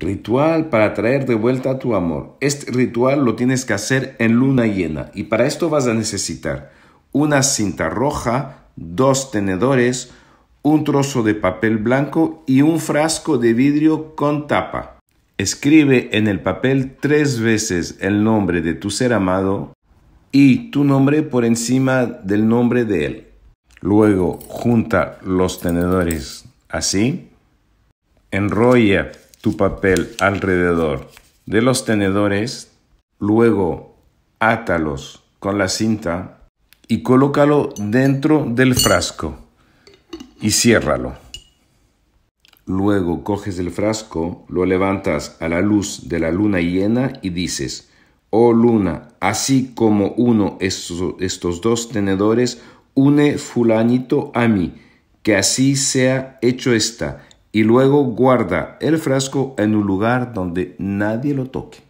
Ritual para traer de vuelta tu amor. Este ritual lo tienes que hacer en luna llena y para esto vas a necesitar una cinta roja, dos tenedores, un trozo de papel blanco y un frasco de vidrio con tapa. Escribe en el papel tres veces el nombre de tu ser amado y tu nombre por encima del nombre de él. Luego junta los tenedores así, enrolla tu papel alrededor de los tenedores, luego átalos con la cinta y colócalo dentro del frasco y ciérralo. Luego coges el frasco, lo levantas a la luz de la luna llena y dices, Oh luna, así como uno estos, dos tenedores une fulanito a mí, que así sea hecho esta y luego guarda el frasco en un lugar donde nadie lo toque.